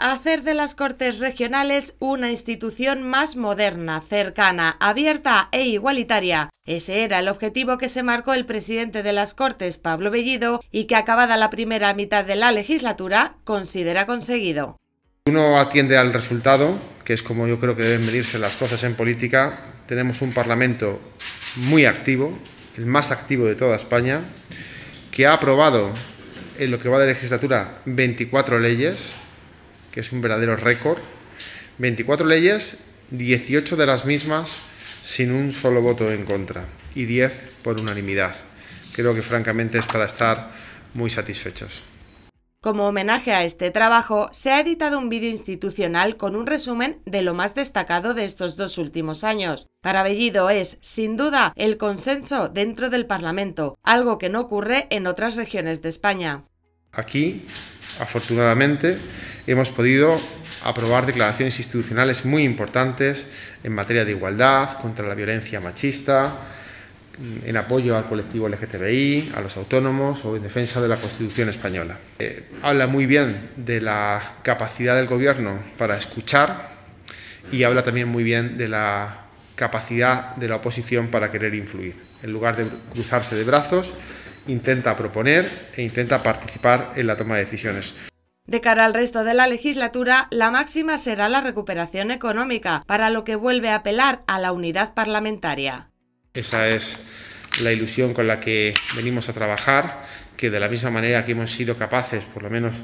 Hacer de las Cortes Regionales una institución más moderna, cercana, abierta e igualitaria. Ese era el objetivo que se marcó el presidente de las Cortes, Pablo Bellido, y que acabada la primera mitad de la legislatura considera conseguido. Uno atiende al resultado, que es como yo creo que deben medirse las cosas en política. Tenemos un Parlamento muy activo, el más activo de toda España, que ha aprobado en lo que va de legislatura 24 leyes que es un verdadero récord. 24 leyes, 18 de las mismas sin un solo voto en contra y 10 por unanimidad. Creo que francamente es para estar muy satisfechos. Como homenaje a este trabajo, se ha editado un vídeo institucional con un resumen de lo más destacado de estos dos últimos años. Para Bellido es, sin duda, el consenso dentro del Parlamento, algo que no ocurre en otras regiones de España. Aquí, afortunadamente, hemos podido aprobar declaraciones institucionales muy importantes en materia de igualdad, contra la violencia machista, en apoyo al colectivo LGTBI, a los autónomos o en defensa de la Constitución española. Eh, habla muy bien de la capacidad del Gobierno para escuchar y habla también muy bien de la capacidad de la oposición para querer influir. En lugar de cruzarse de brazos, intenta proponer e intenta participar en la toma de decisiones. De cara al resto de la legislatura, la máxima será la recuperación económica, para lo que vuelve a apelar a la unidad parlamentaria. Esa es la ilusión con la que venimos a trabajar, que de la misma manera que hemos sido capaces, por lo menos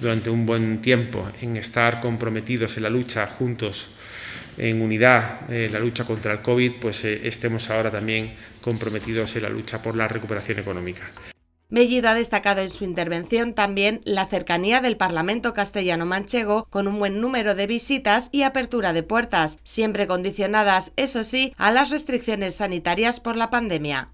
durante un buen tiempo, en estar comprometidos en la lucha juntos, en unidad, en eh, la lucha contra el COVID, pues eh, estemos ahora también comprometidos en la lucha por la recuperación económica. Bellido ha destacado en su intervención también la cercanía del Parlamento castellano-manchego con un buen número de visitas y apertura de puertas, siempre condicionadas, eso sí, a las restricciones sanitarias por la pandemia.